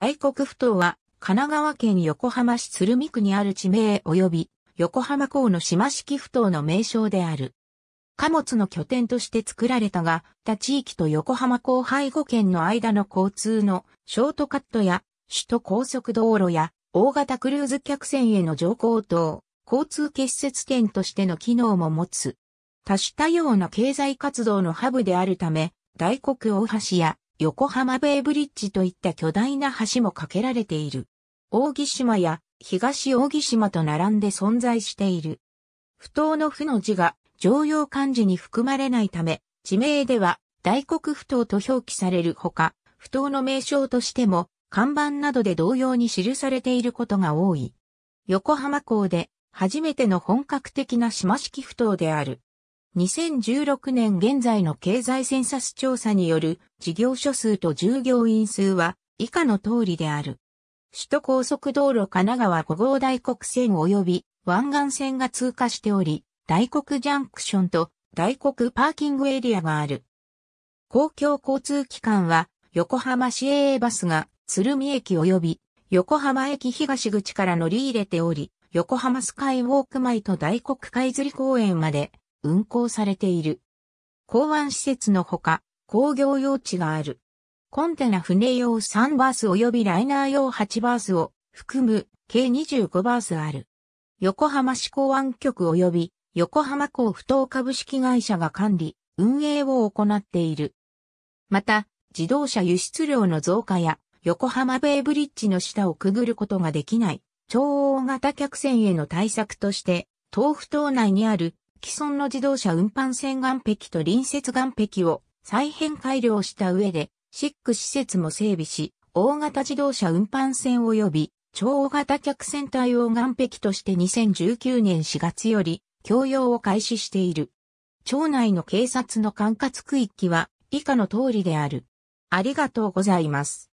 愛国埠頭は、神奈川県横浜市鶴見区にある地名及び、横浜港の島式埠頭の名称である。貨物の拠点として作られたが、他地域と横浜港配護圏の間の交通のショートカットや、首都高速道路や、大型クルーズ客船への乗降等、交通結節点としての機能も持つ。多種多様な経済活動のハブであるため、大黒大橋や横浜ベイブリッジといった巨大な橋も架けられている。扇島や東扇島と並んで存在している。不当の負の字が常用漢字に含まれないため、地名では大黒不当と表記されるほか、不当の名称としても看板などで同様に記されていることが多い。横浜港で初めての本格的な島式不当である。2016年現在の経済センサス調査による事業所数と従業員数は以下の通りである。首都高速道路神奈川5号大黒線及び湾岸線が通過しており、大黒ジャンクションと大黒パーキングエリアがある。公共交通機関は横浜市営バスが鶴見駅及び横浜駅東口から乗り入れており、横浜スカイウォーク前と大黒海釣り公園まで運行されている。港湾施設のほか、工業用地がある。コンテナ船用3バース及びライナー用8バースを含む計25バースある。横浜市港湾局及び横浜港不当株式会社が管理、運営を行っている。また、自動車輸出量の増加や横浜ベイブリッジの下をくぐることができない超大型客船への対策として、東府島内にある既存の自動車運搬船岸壁と隣接岸壁を再編改良した上で、シック施設も整備し、大型自動車運搬船及び超大型客船対応岸壁として2019年4月より供用を開始している。町内の警察の管轄区域は以下の通りである。ありがとうございます。